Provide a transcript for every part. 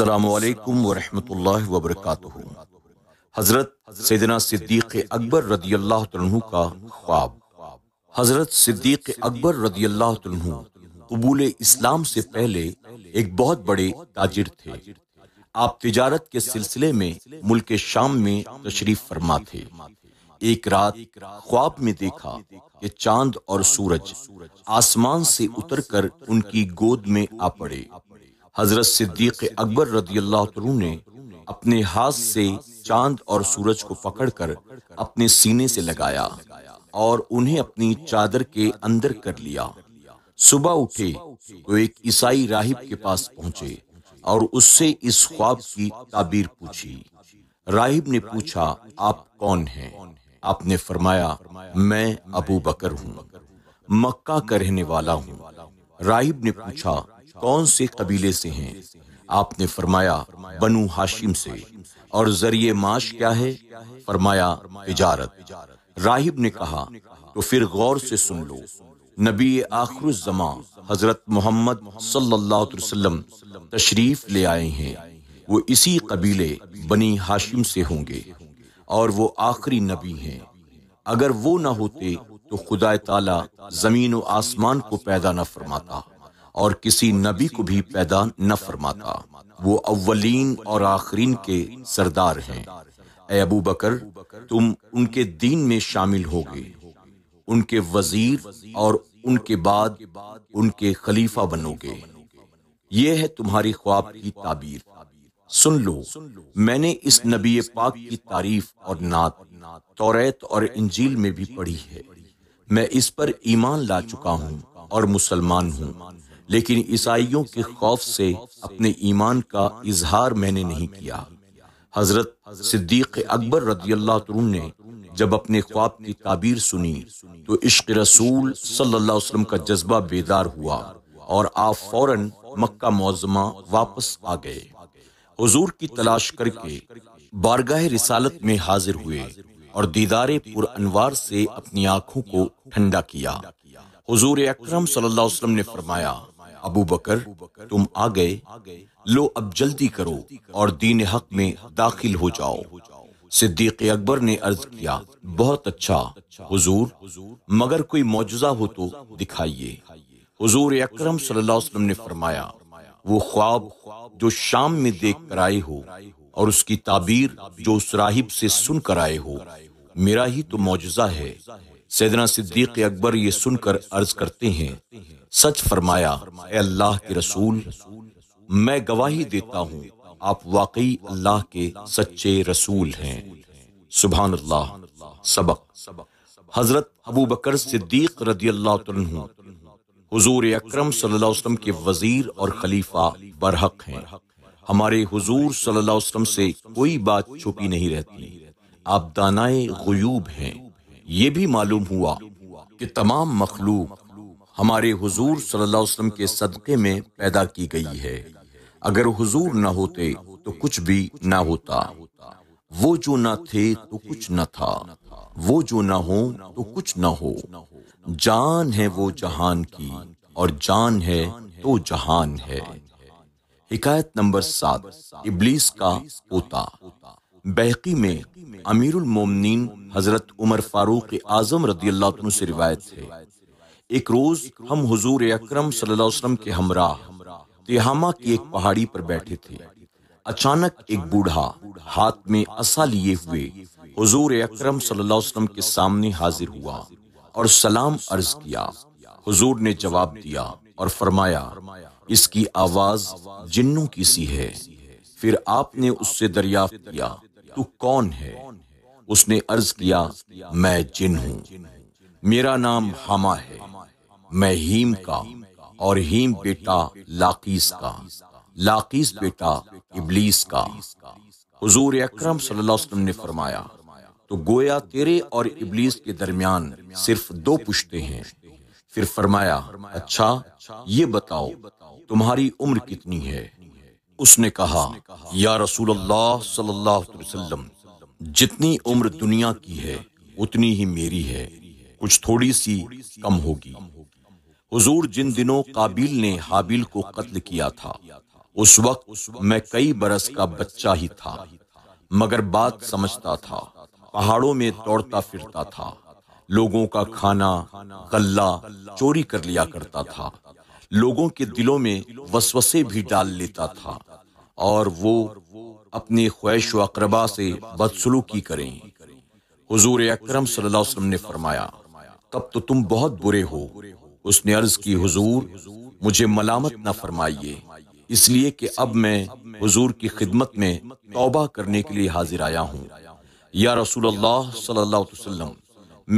अल्लाम वरहमल वबरक हज़रत सिद्दीक़ अकबर रदी अल्लाह का ख्वाब हज़रत सिद्दीक़ अकबर रदी अल्लाह कबूल इस्लाम से पहले एक बहुत बड़े ताजिर थे आप तजारत के सिलसिले में मुल्क शाम में तशरीफ फरमा थे एक रात ख्वाब में देखा कि चांद और सूरज आसमान से उतरकर उनकी गोद में आ पड़े हजरत सिद्दीक अकबर रदी अल्लाह ने अपने हाथ से चांद और सूरज को पकड़कर अपने सीने से लगाया और उन्हें अपनी चादर के अंदर कर लिया सुबह उठे तो एक ईसाई राहिब के पास पहुंचे और उससे इस ख्वाब की ताबीर पूछी राहिब ने पूछा आप कौन हैं आपने फरमाया मैं अबू बकर हूँ मक्का का रहने वाला हूँ राहिब ने पूछा कौन से कबीले से हैं आपने फरमाया बनु हाशिम से और जरिए माश क्या है फरमाया इजारत राहिब ने कहा तो फिर गौर से सुन लो नबी आखर जमा हजरत मोहम्मद सल्लाम तशरीफ ले आए हैं वो इसी कबीले बनी हाशिम से होंगे और वो आखिरी नबी हैं अगर वो ना होते तो खुदा ताला जमीन व आसमान को पैदा न फरमाता और किसी नबी को भी पैदा न फरमाता वो अव्वलीन और आखरीन के सरदार हैं अबू बकर तुम उनके दीन में शामिल होगे उनके वजीर और उनके बाद उनके खलीफा बनोगे ये है तुम्हारी ख्वाब की ताबीर सुन लो मैंने इस नबी पाक की तारीफ और नात तौरेत और इंजील में भी पढ़ी है मैं इस पर ईमान ला चुका हूँ और मुसलमान हूँ लेकिन ईसाइयों के खौफ से अपने ईमान का इजहार मैंने नहीं किया हजरत सिद्दीक अकबर रजी ने जब अपने ख्वाब की ताबीर सुनी तो इश्क रसूल सल्लल्लाहु अलैहि वसल्लम का जज्बा बेदार हुआ और आप फौरन मक्का मौजमा वापस आ गए हजूर की तलाश करके बारगाह रिसालत में हाजिर हुए और दीदारे पुर अनवार से अपनी आंखों को ठंडा किया हजूर अक्रम सल्लल्लाहु अलैहि वसल्लम ने फरमाया अबू बकर तुम आ गए लो अब जल्दी करो और दीन हक में दाखिल हो जाओ सिद्दीक अकबर ने अर्ज किया बहुत अच्छा हुजूर मगर कोई मौजूदा हो तो दिखाइए हुजूर अकरम सल्लल्लाहु अलैहि वसल्लम ने फरमाया वो ख्वाब जो शाम में देख कर आए हो और उसकी ताबीर जो उस राहिब से सुन कर आए हो मेरा ही तो मौजूदा है सैदना सिद्दीक अकबर ये सुनकर अर्ज करते हैं सच फरमाया अल्लाह के रसूल मैं गवाही देता हूँ आप वाकई अल्लाह के सच्चे रसूल हैं सुबह अल्लाह सबक सबक हजरत अबू बकर सिद्दीक रदी अल्लाह हजूर अक्रम सल्लाम के वजीर और खलीफा बरहक हैं हमारे हुजूर सल्लल्लाहु अलैहि वसल्लम से कोई बात छुपी नहीं रहती आप दानाए गयूब हैं ये भी मालूम हुआ कि तमाम मखलूक हमारे हुजूर सल्लल्लाहु अलैहि वसल्लम के सदक़े में पैदा की गई है अगर हुजूर ना होते तो कुछ भी ना होता वो जो ना थे तो कुछ न था वो जो ना हो तो कुछ न हो जान है वो जहान की और जान है तो जहान है हिकायत नंबर सात इबलीस का पोता बहकी में अमीरुल मोमिनीन हजरत उमर फारूक आजम रदी अल्लाह से रिवायत है एक रोज हम हजूर अक्रम सल्लम के हमरा तिहामा की एक पहाड़ी पर बैठे थे अचानक एक बूढ़ा हाथ में असा लिए हुए हजूर अक्रम वसल्लम के सामने हाजिर हुआ और सलाम अर्ज किया हुजूर ने जवाब दिया और फरमाया इसकी आवाज जिन्नों की सी है फिर आपने उससे दरियाफ्त किया तू कौन है उसने अर्ज किया मैं जिन हूँ मेरा नाम हमा है मैं हीम का और हीम बेटा लाकीस का लाकीस बेटा इबलीस का हजूर अक्रम सल्लाम ने फरमाया तो गोया तेरे और इबलीस के दरमियान सिर्फ दो पुश्ते हैं फिर फरमाया अच्छा ये बताओ तुम्हारी उम्र कितनी है उसने कहा या रसूल अल्लाह वसल्लम जितनी उम्र दुनिया की है उतनी ही मेरी है कुछ थोड़ी सी कम होगी हुजूर जिन दिनों काबिल ने हाबिल को कत्ल किया था उस वक्त मैं कई बरस का बच्चा ही था मगर बात समझता था पहाड़ों में दौड़ता फिरता था लोगों का खाना गल्ला चोरी कर लिया करता था लोगों के दिलों में वसवसे भी डाल लेता था और वो अपनी ख्वाहिश अकरबा से बदसलूकी करें हुजूर अकरम सल्लल्लाहु अलैहि वसल्लम ने फरमाया तब तो तुम बहुत बुरे हो उसने अर्ज की हुजूर मुझे मलामत न फरमाइए इसलिए कि अब मैं हुजूर की खिदमत में तौबा करने के लिए हाजिर आया हूँ या रसूल अल्लाह सल्लल्लाहु अलैहि वसल्लम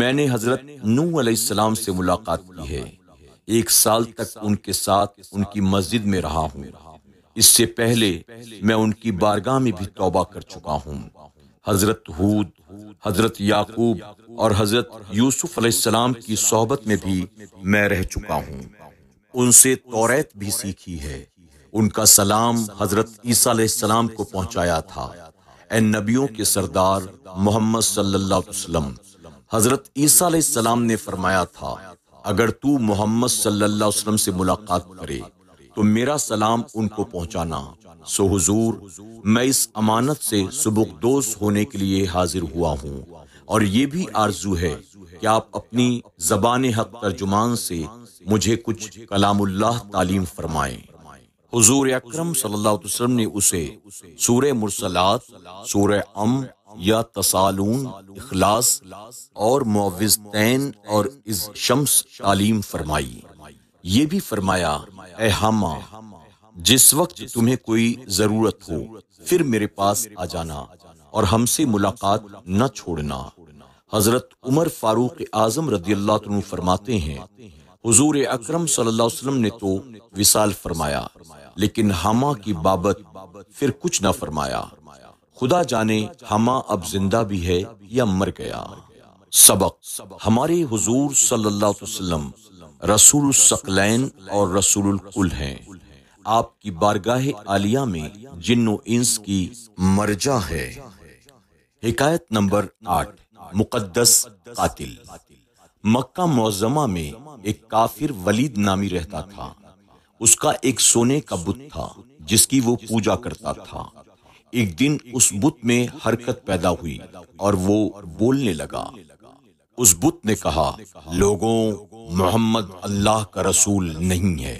मैंने हजरत नू सलाम से मुलाकात की है एक साल तक उनके साथ उनकी मस्जिद में रहा हूँ इससे पहले मैं उनकी बारगाह में भी तौबा कर चुका हूँ हजरत हूद हजरत याकूब और हजरत यूसुफ अलैहिस्सलाम की सोहबत में भी मैं रह चुका हूँ उनसे तौरेत भी सीखी है उनका सलाम हजरत ईसा अलैहिस्सलाम को पहुँचाया था ए नबियों के सरदार मोहम्मद सल्लल्लाहु अलैहि वसल्लम हजरत ईसा अलैहिस्सलाम ने फरमाया था अगर तू मोहम्मद सल्लल्लाहु अलैहि वसल्लम से मुलाकात करे तो मेरा सलाम उनको पहुंचाना सो हुजूर मैं इस अमानत से दोस्त होने के लिए हाजिर हुआ हूँ और ये भी आरजू है कि आप अपनी जबान हक तर्जुमान से मुझे कुछ कलामुल्लाह तालीम फरमाएं हुजूर अकरम सल्लल्लाहु अलैहि वसल्लम ने उसे सूर्य मुरसलात सूर्य अम या तसालून इखलास और मुआवजतैन और इस शम्स तालीम फरमाई ये भी फरमाया ए हामा जिस वक्त तुम्हें कोई जरूरत हो फिर मेरे पास आ जाना और हमसे मुलाकात न छोड़ना हजरत उमर फारूक आजम रदी अल्लाह फरमाते हैं हुजूर अकरम सल्लल्लाहु अलैहि वसल्लम ने तो विशाल फरमाया लेकिन हामा की बाबत फिर कुछ न फरमाया खुदा जाने हमा अब जिंदा भी है या मर गया सबक हमारे हुजूर सल्लल्लाहु अलैहि रसूल सकलैन और रसूल कुल हैं आपकी बारगाह आलिया में जिन्नो इंस की मर्जा है हिकायत नंबर आठ मुकद्दस कातिल मक्का मौजमा में एक काफिर वलीद नामी रहता था उसका एक सोने का बुत था जिसकी वो पूजा करता था एक दिन उस बुत में हरकत पैदा हुई और वो बोलने लगा उस बुत ने कहा लोगों मोहम्मद अल्लाह का रसूल नहीं है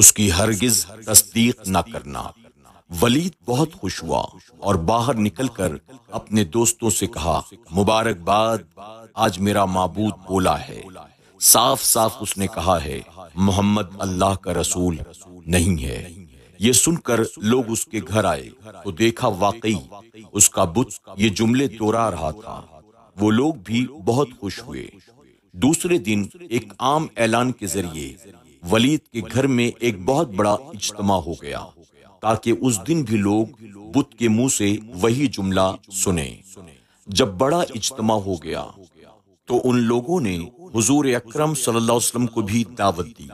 उसकी हरगिज तस्दीक न करना वलीद बहुत खुश हुआ और बाहर निकलकर अपने दोस्तों से कहा मुबारकबाद आज मेरा माबूद बोला है साफ साफ उसने कहा है मोहम्मद अल्लाह का रसूल नहीं है ये सुनकर लोग उसके घर आए तो देखा वाकई उसका बुत ये जुमले दोहरा रहा था वो लोग भी बहुत खुश हुए दूसरे दिन एक आम ऐलान के जरिए वलीद के घर में एक बहुत बड़ा इज्तमा हो गया ताकि उस दिन भी लोग बुत के मुंह से वही जुमला सुने जब बड़ा इज्तमा हो गया तो उन लोगों ने हुजूर अकरम सल्लल्लाहु अलैहि वसल्लम को भी दावत दी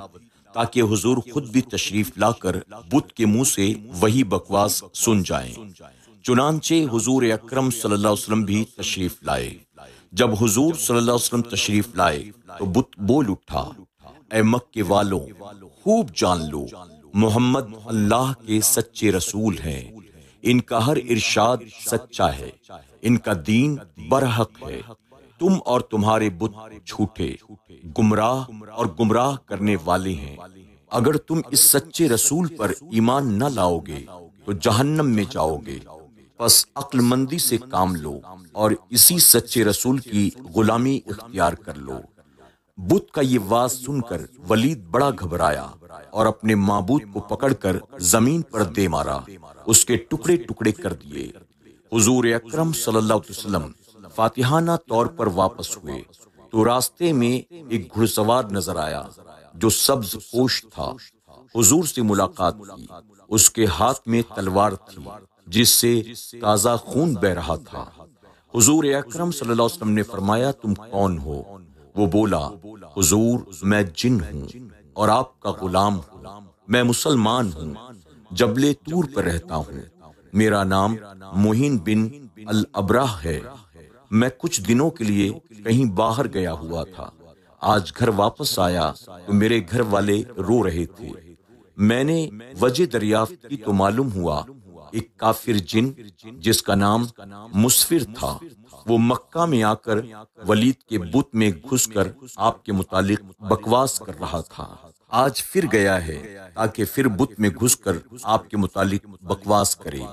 ताकि हुजूर खुद भी तशरीफ लाकर बुत के मुंह से वही बकवास सुन जाएं। चुनानचे हुजूर अकरम सल्लल्लाहु अलैहि वसल्लम भी तशरीफ लाए जब हुजूर सल्लल्लाहु अलैहि वसल्लम तशरीफ लाए तो बुत बोल उठा ए मक्के वालों खूब जान लो मोहम्मद अल्लाह के सच्चे रसूल हैं इनका हर इरशाद सच्चा है इनका दीन बरहक है तुम और तुम्हारे बुत झूठे गुमराह और गुमराह करने वाले हैं अगर तुम इस सच्चे रसूल पर ईमान न लाओगे तो जहन्नम में जाओगे बस अक्लमंदी से काम लो और इसी सच्चे रसूल की गुलामी इख्तियार कर लो बुत का ये वाज सुनकर वलीद बड़ा घबराया और अपने माबूद को पकड़कर जमीन पर दे मारा उसके टुकड़े टुकड़े कर दिए हुजूर अकरम सल्लल्लाहु अलैहि वसल्लम फातिहाना तौर पर वापस हुए तो रास्ते में एक घुड़सवार नजर आया जो सब्ज पोश था हुजूर से मुलाकात की उसके हाथ में तलवार थी जिससे ताजा खून बह रहा था हुजूर अकरम सल्लल्लाहु अलैहि वसल्लम ने फरमाया तुम कौन हो वो बोला हुजूर मैं जिन हूँ और आपका गुलाम हूँ मैं मुसलमान हूँ जबले तूर पर रहता हूँ मेरा नाम मोहिन बिन अल अब्राह है मैं कुछ दिनों के लिए कहीं बाहर गया हुआ था आज घर वापस आया तो मेरे घर वाले रो रहे थे मैंने वजह दरियाफ्त की तो मालूम हुआ एक काफिर जिन जिसका नाम मुसफिर था वो मक्का में आकर वलीद के बुत में घुसकर आपके मुतालिक बकवास कर रहा था आज फिर गया है ताकि फिर बुत में घुसकर आपके मुतालिक बकवास करे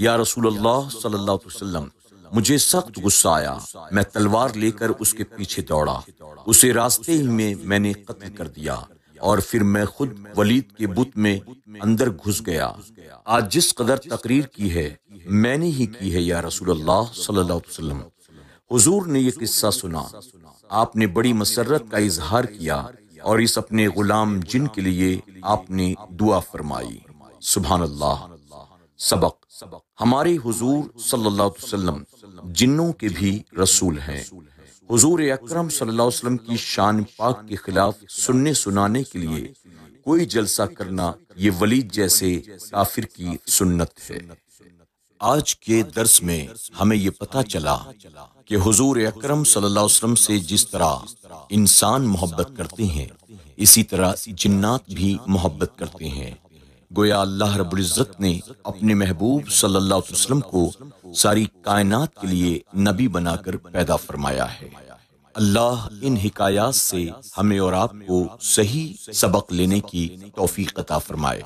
या रसूल अल्लाह सल्लल्लाहु अलैहि वसल्लम मुझे सख्त गुस्सा आया मैं तलवार लेकर उसके पीछे दौड़ा उसे रास्ते ही में मैंने कत्ल कर दिया और फिर मैं खुद वलीद के बुत में अंदर घुस गया आज जिस कदर तकरीर की है मैंने ही की है या रसूल अल्लाह सल्लाम हुजूर ने ये किस्सा सुना आपने बड़ी मसरत का इजहार किया और इस अपने गुलाम जिन के लिए आपने दुआ फरमाई सुबह अल्लाह सबक हमारे हुजूर सल्लल्लाहु अलैहि वसल्लम जिन्नों के भी रसूल हैं हजूर अक्रम सलम की शान पाक के खिलाफ सुनने सुनाने के लिए कोई जलसा करना ये वलीद जैसे काफिर की सुन्नत है आज के दर्स में हमें ये पता चला कि हुजूर अकरम सल्लल्लाहु अलैहि वसल्लम से जिस तरह इंसान मोहब्बत करते हैं इसी तरह जिन्नात भी मोहब्बत करते हैं गोया अल्लाह रबुल्ज़त ने अपने महबूब सल्लल्लाहु अलैहि वसल्लम को सारी कायनात के लिए नबी बनाकर पैदा फरमाया है अल्लाह इन हिकायात से हमें और आपको सही सबक लेने की तोफ़ी अता फरमाए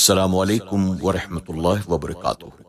असलकम वरहमल वबरकू